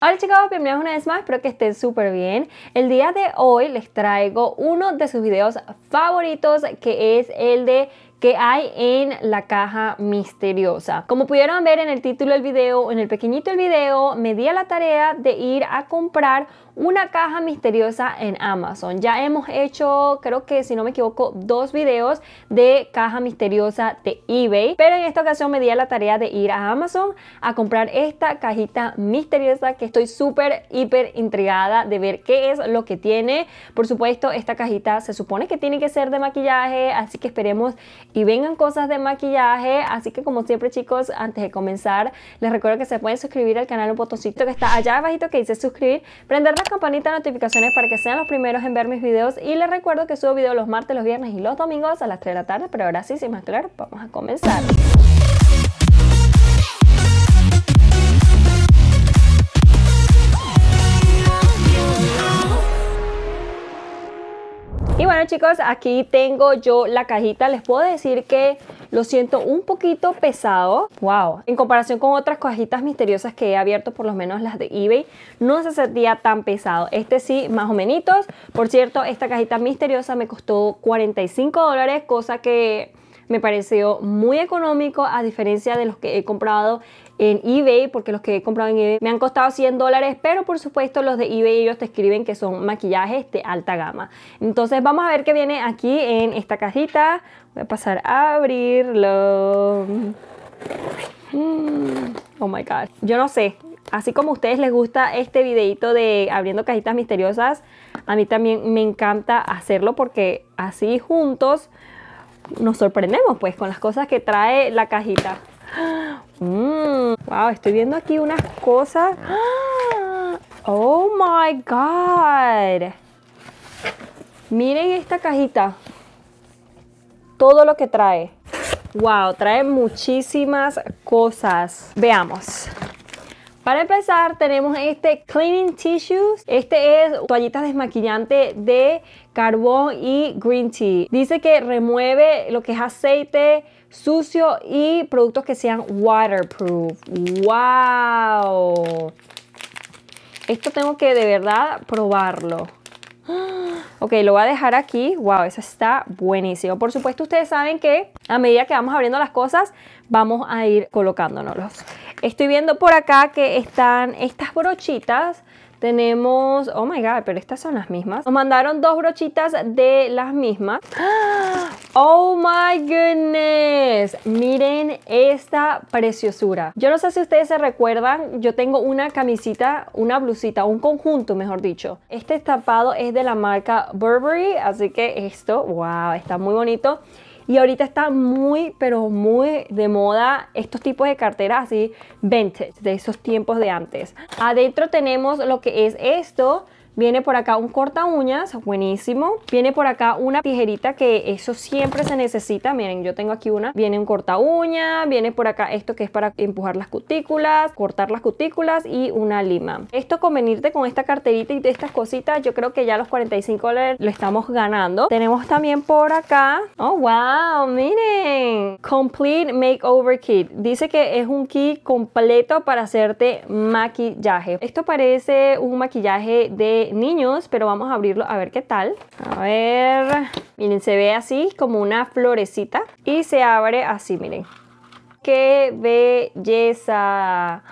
Hola chicos, bienvenidos una vez más, espero que estén súper bien. El día de hoy les traigo uno de sus videos favoritos que es el de que hay en la caja misteriosa. Como pudieron ver en el título del video, en el pequeñito del video, me di a la tarea de ir a comprar una caja misteriosa en Amazon. Ya hemos hecho, creo que si no me equivoco, dos videos de caja misteriosa de eBay, pero en esta ocasión me di a la tarea de ir a Amazon a comprar esta cajita misteriosa que estoy súper, hiper intrigada de ver qué es lo que tiene. Por supuesto, esta cajita se supone que tiene que ser de maquillaje, así que esperemos y vengan cosas de maquillaje. Así que como siempre chicos, antes de comenzar, les recuerdo que se pueden suscribir al canal, un botoncito que está allá abajito que dice suscribir, prender la campanita de notificaciones para que sean los primeros en ver mis videos y les recuerdo que subo videos los martes, los viernes y los domingos a las 3 de la tarde, pero ahora sí, sin más claro, vamos a comenzar. Y bueno chicos, aquí tengo yo la cajita, les puedo decir que lo siento un poquito pesado. Wow. En comparación con otras cajitas misteriosas que he abierto, por lo menos las de eBay, no se sentía tan pesado. Este sí, más o menos. Por cierto, esta cajita misteriosa me costó 45 dólares, cosa que me pareció muy económico a diferencia de los que he comprado en eBay, porque los que he comprado en eBay me han costado 100 dólares, pero por supuesto los de eBay ellos te escriben que son maquillajes de alta gama. Entonces vamos a ver qué viene aquí en esta cajita. Voy a pasar a abrirlo. Mm. Oh my god. Yo no sé. Así como a ustedes les gusta este videito de abriendo cajitas misteriosas, a mí también me encanta hacerlo porque así juntos nos sorprendemos pues con las cosas que trae la cajita. Mm, wow, estoy viendo aquí unas cosas. Oh my God. Miren esta cajita. Todo lo que trae. Wow, trae muchísimas cosas. Veamos. Para empezar tenemos este Cleaning Tissues. Este es toallitas desmaquillante de carbón y green tea. Dice que remueve lo que es aceite sucio y productos que sean waterproof. ¡Wow! Esto tengo que de verdad probarlo. Ok, lo voy a dejar aquí. Wow, eso está buenísimo. Por supuesto, ustedes saben que a medida que vamos abriendo las cosas, vamos a ir colocándonos. Estoy viendo por acá que están estas brochitas. Tenemos, oh my god, pero estas son las mismas. Nos mandaron dos brochitas de las mismas. Oh my goodness. Miren esta preciosura. Yo no sé si ustedes se recuerdan, yo tengo una camisita, una blusita, un conjunto, mejor dicho. Este estampado es de la marca Burberry, así que esto, wow, está muy bonito. Y ahorita está muy, pero muy de moda estos tipos de carteras así vintage, de esos tiempos de antes. Adentro tenemos lo que es esto, Viene por acá un corta uñas, buenísimo. Viene por acá una tijerita que eso siempre se necesita. Miren, yo tengo aquí una. Viene un corta uña, viene por acá esto que es para empujar las cutículas, cortar las cutículas y una lima. Esto convenirte con esta carterita y de estas cositas, yo creo que ya los 45 dólares lo estamos ganando. Tenemos también por acá, oh wow, miren, Complete Makeover Kit. Dice que es un kit completo para hacerte maquillaje. Esto parece un maquillaje de niños, pero vamos a abrirlo a ver qué tal. A ver, miren, se ve así como una florecita y se abre así, miren. ¡Qué belleza!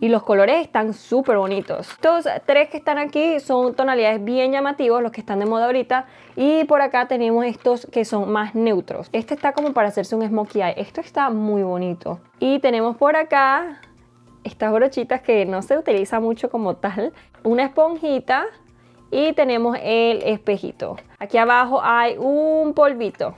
Y los colores están súper bonitos. Estos tres que están aquí son tonalidades bien llamativos, los que están de moda ahorita. Y por acá tenemos estos que son más neutros. Este está como para hacerse un smokey eye. Esto está muy bonito. Y tenemos por acá estas brochitas que no se utiliza mucho como tal, una esponjita y tenemos el espejito. Aquí abajo hay un polvito,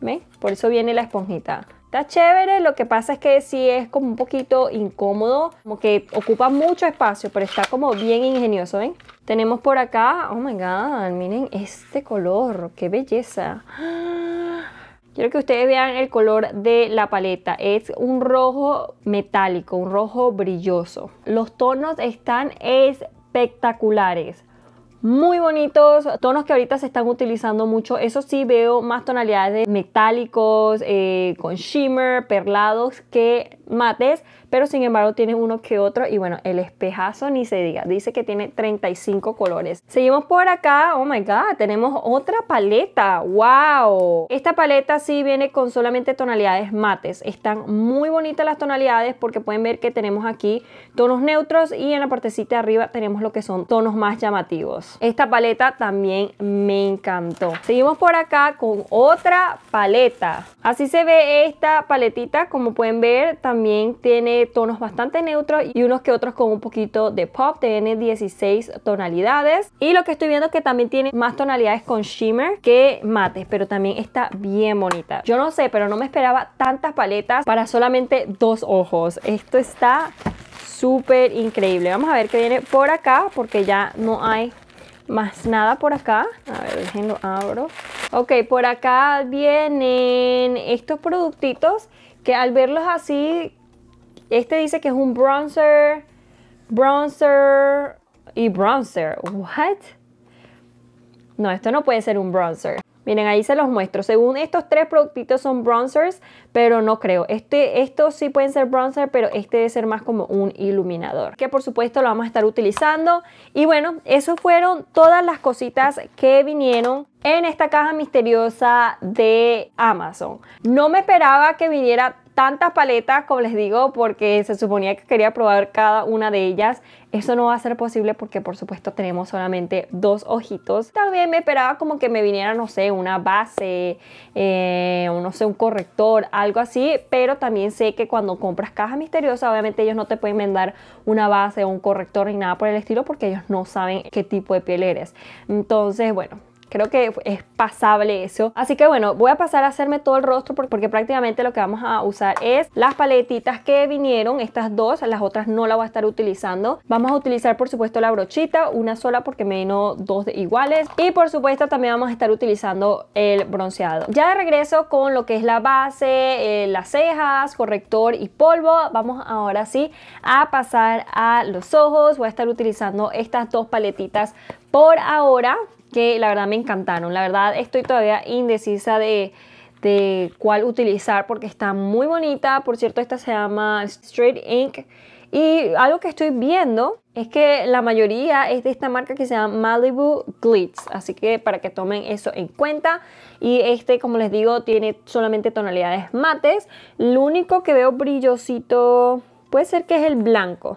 ¿ven? Por eso viene la esponjita. Está chévere, lo que pasa es que sí es como un poquito incómodo, como que ocupa mucho espacio, pero está como bien ingenioso, ¿ven? Tenemos por acá, oh my god, miren este color, qué belleza. ¡Ah! Quiero que ustedes vean el color de la paleta. Es un rojo metálico, un rojo brilloso. Los tonos están espectaculares. Muy bonitos, tonos que ahorita se están utilizando mucho. Eso sí, veo más tonalidades metálicos, eh, con shimmer, perlados, que mates, pero sin embargo tiene uno que otro y bueno, el espejazo ni se diga, dice que tiene 35 colores. Seguimos por acá, oh my god, tenemos otra paleta, wow. Esta paleta sí viene con solamente tonalidades mates, están muy bonitas las tonalidades porque pueden ver que tenemos aquí tonos neutros y en la partecita de arriba tenemos lo que son tonos más llamativos. Esta paleta también me encantó. Seguimos por acá con otra paleta. Así se ve esta paletita, como pueden ver, también también tiene tonos bastante neutros y unos que otros con un poquito de pop. Tiene 16 tonalidades. Y lo que estoy viendo es que también tiene más tonalidades con shimmer que mates, pero también está bien bonita. Yo no sé, pero no me esperaba tantas paletas para solamente dos ojos. Esto está súper increíble. Vamos a ver qué viene por acá porque ya no hay más nada por acá. A ver, déjenlo abro. Ok, por acá vienen estos productitos que al verlos así, este dice que es un bronzer, bronzer y bronzer. ¿What? No, esto no puede ser un bronzer. Miren, ahí se los muestro. Según estos tres productitos son bronzers, pero no creo. Este, estos sí pueden ser bronzer, pero este debe ser más como un iluminador. Que por supuesto lo vamos a estar utilizando. Y bueno, eso fueron todas las cositas que vinieron en esta caja misteriosa de Amazon. No me esperaba que viniera tantas paletas, como les digo, porque se suponía que quería probar cada una de ellas. Eso no va a ser posible porque por supuesto tenemos solamente dos ojitos. También me esperaba como que me viniera, no sé, una base, eh, no sé, un corrector, algo así. Pero también sé que cuando compras cajas misteriosas, obviamente ellos no te pueden mandar una base o un corrector ni nada por el estilo porque ellos no saben qué tipo de piel eres. Entonces, bueno, Creo que es pasable eso. Así que bueno, voy a pasar a hacerme todo el rostro porque prácticamente lo que vamos a usar es las paletitas que vinieron, estas dos, las otras no las voy a estar utilizando. Vamos a utilizar por supuesto la brochita, una sola porque me vino dos iguales. Y por supuesto también vamos a estar utilizando el bronceado. Ya de regreso con lo que es la base, eh, las cejas, corrector y polvo, vamos ahora sí a pasar a los ojos. Voy a estar utilizando estas dos paletitas por ahora que la verdad me encantaron. La verdad estoy todavía indecisa de, de cuál utilizar porque está muy bonita. Por cierto, esta se llama Straight Ink. Y algo que estoy viendo es que la mayoría es de esta marca que se llama Malibu Glitz, así que para que tomen eso en cuenta. Y este, como les digo, tiene solamente tonalidades mates. Lo único que veo brillosito puede ser que es el blanco.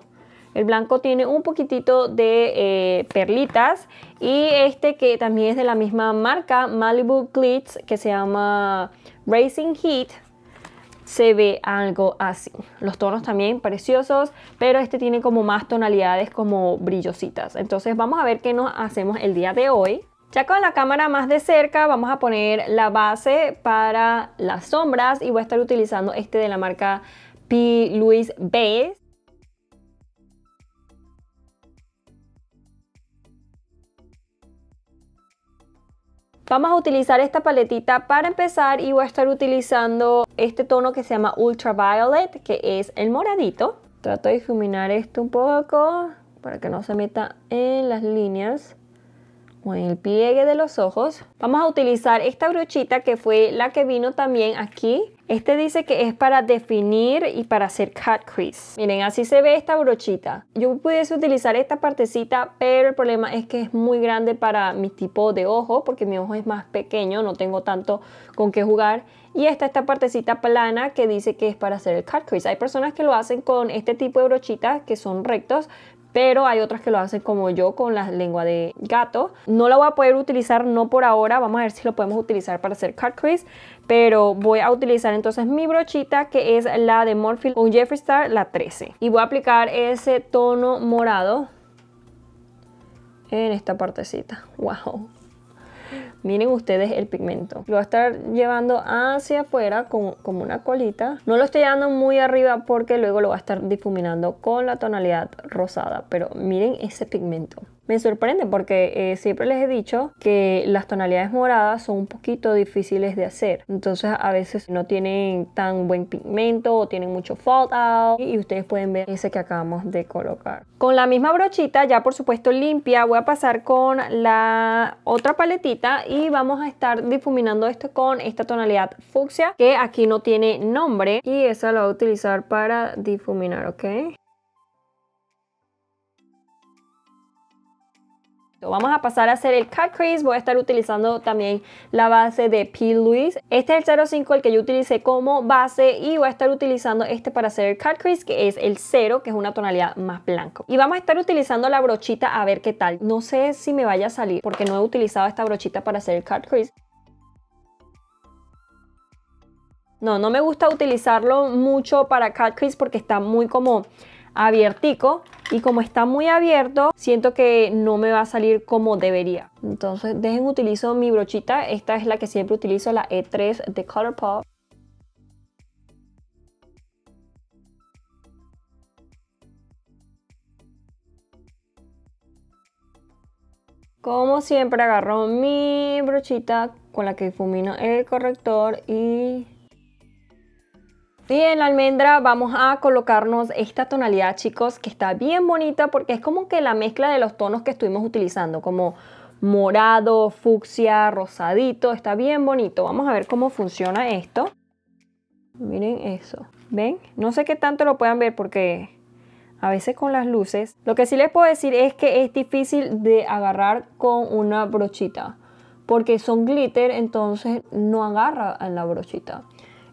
El blanco tiene un poquitito de eh, perlitas y este que también es de la misma marca Malibu Glitz que se llama Racing Heat se ve algo así. Los tonos también preciosos, pero este tiene como más tonalidades como brillositas. Entonces vamos a ver qué nos hacemos el día de hoy. Ya con la cámara más de cerca vamos a poner la base para las sombras y voy a estar utilizando este de la marca P. Louis Base. Vamos a utilizar esta paletita para empezar y voy a estar utilizando este tono que se llama Ultraviolet, que es el moradito. Trato de difuminar esto un poco para que no se meta en las líneas o en el pliegue de los ojos. Vamos a utilizar esta brochita que fue la que vino también aquí este dice que es para definir y para hacer cut crease. Miren, así se ve esta brochita. Yo pudiese utilizar esta partecita, pero el problema es que es muy grande para mi tipo de ojo, porque mi ojo es más pequeño, no tengo tanto con qué jugar. Y está esta partecita plana que dice que es para hacer el cut crease. Hay personas que lo hacen con este tipo de brochitas que son rectos, pero hay otras que lo hacen como yo con la lengua de gato. No la voy a poder utilizar, no por ahora, vamos a ver si lo podemos utilizar para hacer cut crease, pero voy a utilizar entonces mi brochita que es la de Morphe con Jeffree Star, la 13. Y voy a aplicar ese tono morado en esta partecita. ¡Wow! Miren ustedes el pigmento. Lo voy a estar llevando hacia afuera como una colita. No lo estoy llevando muy arriba porque luego lo voy a estar difuminando con la tonalidad rosada. Pero miren ese pigmento. Me sorprende porque eh, siempre les he dicho que las tonalidades moradas son un poquito difíciles de hacer. Entonces a veces no tienen tan buen pigmento o tienen mucho fallout. Y ustedes pueden ver ese que acabamos de colocar. Con la misma brochita, ya por supuesto limpia, voy a pasar con la otra paletita y vamos a estar difuminando esto con esta tonalidad fucsia que aquí no tiene nombre. Y esa la voy a utilizar para difuminar, ¿ok? vamos a pasar a hacer el cut crease. Voy a estar utilizando también la base de P. Louis. Este es el 05, el que yo utilicé como base y voy a estar utilizando este para hacer el cut crease, que es el 0, que es una tonalidad más blanco. Y vamos a estar utilizando la brochita a ver qué tal. No sé si me vaya a salir porque no he utilizado esta brochita para hacer el cut crease. No, no me gusta utilizarlo mucho para cut crease porque está muy como abiertico y como está muy abierto siento que no me va a salir como debería entonces dejen utilizo mi brochita esta es la que siempre utilizo la E3 de Colourpop Como siempre agarro mi brochita con la que difumino el corrector y y en la almendra vamos a colocarnos esta tonalidad, chicos, que está bien bonita porque es como que la mezcla de los tonos que estuvimos utilizando, como morado, fucsia, rosadito, está bien bonito. Vamos a ver cómo funciona esto. Miren eso, ¿ven? No sé qué tanto lo puedan ver porque a veces con las luces. Lo que sí les puedo decir es que es difícil de agarrar con una brochita porque son glitter, entonces no agarra en la brochita.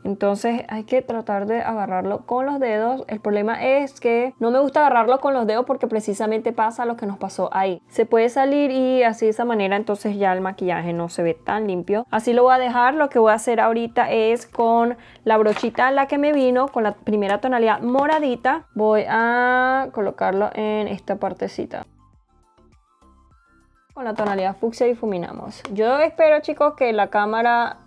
Entonces hay que tratar de agarrarlo con los dedos. El problema es que no me gusta agarrarlo con los dedos porque precisamente pasa lo que nos pasó ahí. Se puede salir y así de esa manera entonces ya el maquillaje no se ve tan limpio. Así lo voy a dejar. Lo que voy a hacer ahorita es con la brochita la que me vino, con la primera tonalidad moradita, voy a colocarlo en esta partecita con la tonalidad fucsia difuminamos. Yo espero chicos que la cámara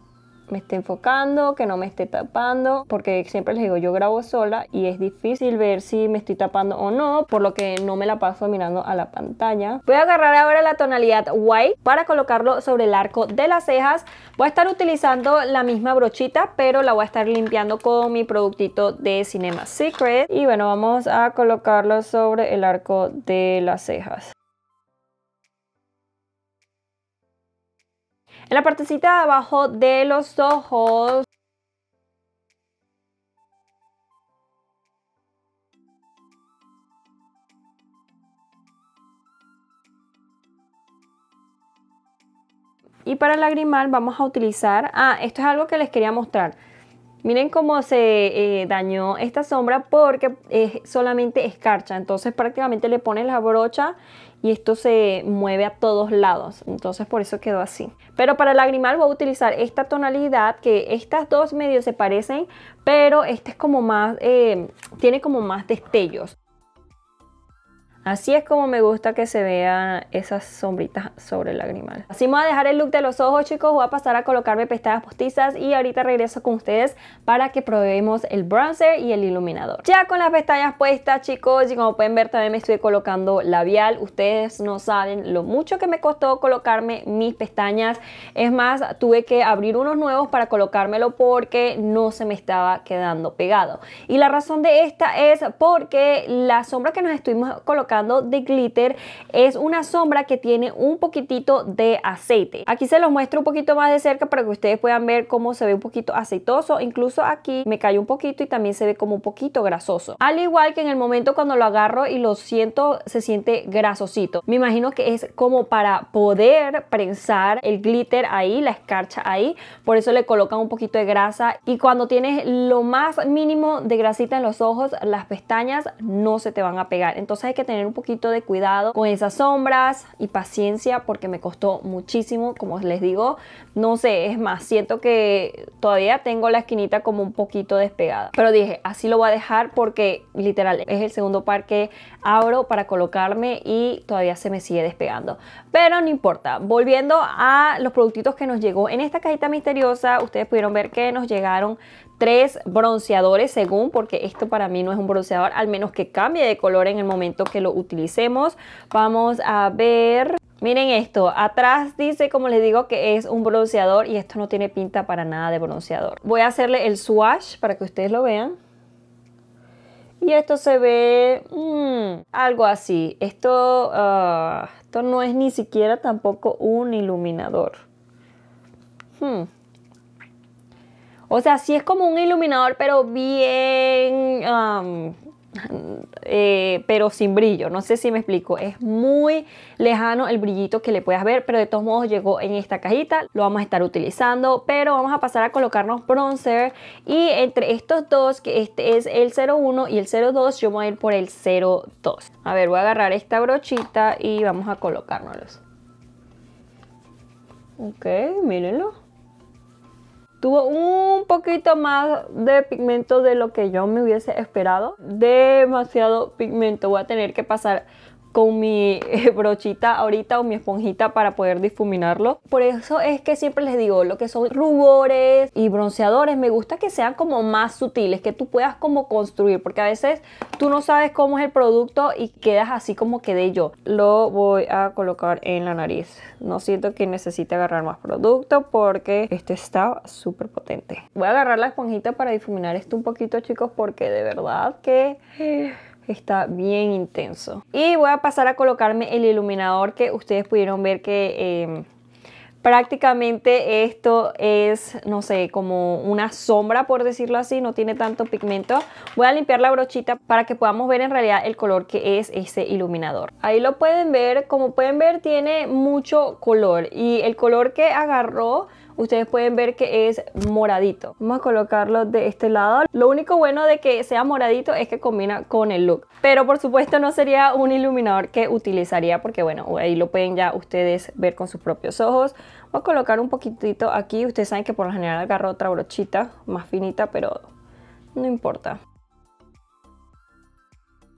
me esté enfocando, que no me esté tapando, porque siempre les digo, yo grabo sola y es difícil ver si me estoy tapando o no, por lo que no me la paso mirando a la pantalla. Voy a agarrar ahora la tonalidad white para colocarlo sobre el arco de las cejas. Voy a estar utilizando la misma brochita, pero la voy a estar limpiando con mi productito de Cinema Secret. Y bueno, vamos a colocarlo sobre el arco de las cejas. En la partecita de abajo de los ojos Y para el lagrimal vamos a utilizar... Ah, esto es algo que les quería mostrar. Miren cómo se eh, dañó esta sombra porque es solamente escarcha. Entonces prácticamente le pones la brocha y esto se mueve a todos lados, entonces por eso quedó así. Pero para el lagrimal voy a utilizar esta tonalidad, que estas dos medios se parecen, pero este es como más, eh, tiene como más destellos. Así es como me gusta que se vean esas sombritas sobre el lagrimal. Así me voy a dejar el look de los ojos, chicos. Voy a pasar a colocarme pestañas postizas y ahorita regreso con ustedes para que probemos el bronzer y el iluminador. Ya con las pestañas puestas, chicos, y como pueden ver también me estoy colocando labial. Ustedes no saben lo mucho que me costó colocarme mis pestañas. Es más, tuve que abrir unos nuevos para colocármelo porque no se me estaba quedando pegado. Y la razón de esta es porque la sombra que nos estuvimos colocando de glitter es una sombra que tiene un poquitito de aceite. Aquí se los muestro un poquito más de cerca para que ustedes puedan ver cómo se ve un poquito aceitoso. Incluso aquí me cae un poquito y también se ve como un poquito grasoso. Al igual que en el momento cuando lo agarro y lo siento, se siente grasosito. Me imagino que es como para poder prensar el glitter ahí, la escarcha ahí. Por eso le colocan un poquito de grasa. Y cuando tienes lo más mínimo de grasita en los ojos, las pestañas no se te van a pegar. Entonces hay que tener un poquito de cuidado con esas sombras y paciencia porque me costó muchísimo, como les digo, no sé, es más, siento que todavía tengo la esquinita como un poquito despegada. Pero dije, así lo voy a dejar porque literal es el segundo par que abro para colocarme y todavía se me sigue despegando. Pero no importa, volviendo a los productitos que nos llegó en esta cajita misteriosa, ustedes pudieron ver que nos llegaron tres bronceadores según, porque esto para mí no es un bronceador, al menos que cambie de color en el momento que lo utilicemos. Vamos a ver... Miren esto, atrás dice como les digo que es un bronceador y esto no tiene pinta para nada de bronceador. Voy a hacerle el swatch para que ustedes lo vean. Y esto se ve mm, algo así. Esto, ah, esto no es ni siquiera tampoco un iluminador. Hmm. O sea, sí es como un iluminador, pero bien... Eh, pero sin brillo. No sé si me explico. Es muy lejano el brillito que le puedas ver, pero de todos modos llegó en esta cajita. Lo vamos a estar utilizando, pero vamos a pasar a colocarnos bronzer. Y entre estos dos, que este es el 01 y el 02, yo voy a ir por el 02. A ver, voy a agarrar esta brochita y vamos a colocárnoslos. Ok, mírenlo. Tuvo un poquito más de pigmento de lo que yo me hubiese esperado. Demasiado pigmento. Voy a tener que pasar con mi eh, brochita ahorita o mi esponjita para poder difuminarlo. Por eso es que siempre les digo, lo que son rubores y bronceadores, me gusta que sean como más sutiles, que tú puedas como construir, porque a veces tú no sabes cómo es el producto y quedas así como quedé yo. Lo voy a colocar en la nariz. No siento que necesite agarrar más producto porque este está súper potente. Voy a agarrar la esponjita para difuminar esto un poquito, chicos, porque de verdad que... Eh está bien intenso. Y voy a pasar a colocarme el iluminador que ustedes pudieron ver que em, prácticamente esto es, no sé, como una sombra por decirlo así, no tiene tanto pigmento. Voy a limpiar la brochita para que podamos ver en realidad el color que es ese iluminador. Ahí lo pueden ver, como pueden ver tiene mucho color y el color que agarró ustedes pueden ver que es moradito. Vamos a colocarlo de este lado. Lo único bueno de que sea moradito es que combina con el look. Pero por supuesto no sería un iluminador que utilizaría porque bueno, ahí lo pueden ya ustedes ver con sus propios ojos. Voy a colocar un poquitito aquí. Ustedes saben que por lo general agarro otra brochita más finita, pero no importa.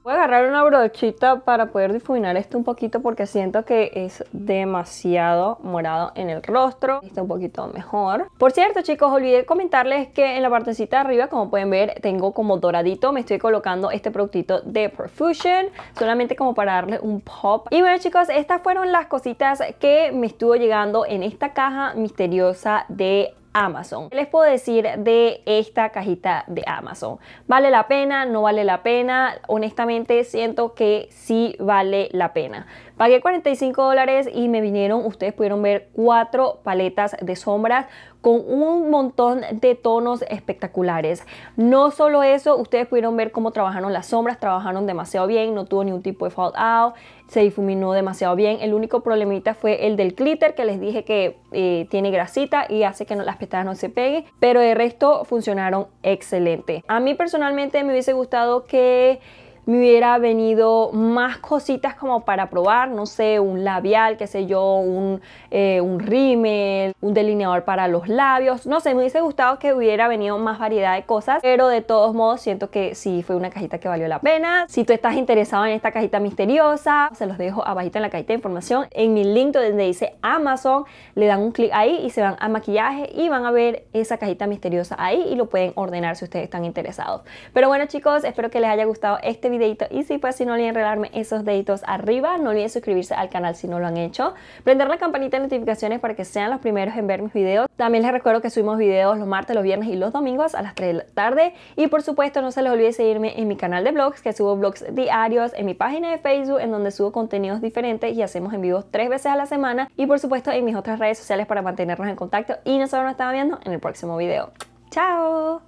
Voy a agarrar una brochita para poder difuminar esto un poquito porque siento que es demasiado morado en el rostro. Está un poquito mejor. Por cierto, chicos, olvidé comentarles que en la partecita de arriba, como pueden ver, tengo como doradito. Me estoy colocando este productito de Perfusion solamente como para darle un pop. Y bueno, chicos, estas fueron las cositas que me estuvo llegando en esta caja misteriosa de Amazon. Les puedo decir de esta cajita de Amazon? ¿Vale la pena? ¿No vale la pena? Honestamente siento que sí vale la pena. Pagué 45 dólares y me vinieron, ustedes pudieron ver cuatro paletas de sombras con un montón de tonos espectaculares. No solo eso, ustedes pudieron ver cómo trabajaron las sombras, trabajaron demasiado bien, no tuvo ningún tipo de fallout, se difuminó demasiado bien. El único problemita fue el del glitter que les dije que eh, tiene grasita y hace que las pestañas no se peguen, pero de resto funcionaron excelente. A mí personalmente me hubiese gustado que me hubiera venido más cositas como para probar, no sé, un labial, qué sé yo, un, eh, un rímel, un delineador para los labios, no sé, me hubiese gustado que hubiera venido más variedad de cosas, pero de todos modos siento que sí fue una cajita que valió la pena. Si tú estás interesado en esta cajita misteriosa, se los dejo abajito en la cajita de información, en mi link donde dice Amazon, le dan un clic ahí y se van a maquillaje y van a ver esa cajita misteriosa ahí y lo pueden ordenar si ustedes están interesados. Pero bueno chicos, espero que les haya gustado este video y si fue pues, si no olviden regalarme esos deditos arriba, no olviden suscribirse al canal si no lo han hecho, prender la campanita de notificaciones para que sean los primeros en ver mis videos. También les recuerdo que subimos videos los martes, los viernes y los domingos a las 3 de la tarde y por supuesto no se les olvide seguirme en mi canal de blogs que subo blogs diarios, en mi página de Facebook en donde subo contenidos diferentes y hacemos en vivo tres veces a la semana y por supuesto en mis otras redes sociales para mantenernos en contacto y nosotros nos estamos viendo en el próximo video. ¡Chao!